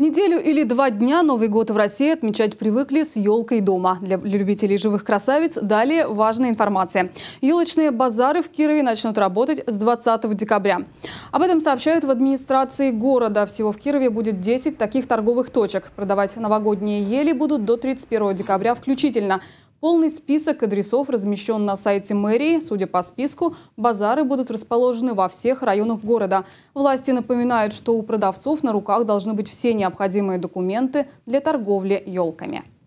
Неделю или два дня Новый год в России отмечать привыкли с елкой дома. Для любителей живых красавиц далее важная информация. Елочные базары в Кирове начнут работать с 20 декабря. Об этом сообщают в администрации города. Всего в Кирове будет 10 таких торговых точек. Продавать новогодние ели будут до 31 декабря включительно. Полный список адресов размещен на сайте мэрии. Судя по списку, базары будут расположены во всех районах города. Власти напоминают, что у продавцов на руках должны быть все необходимые документы для торговли елками.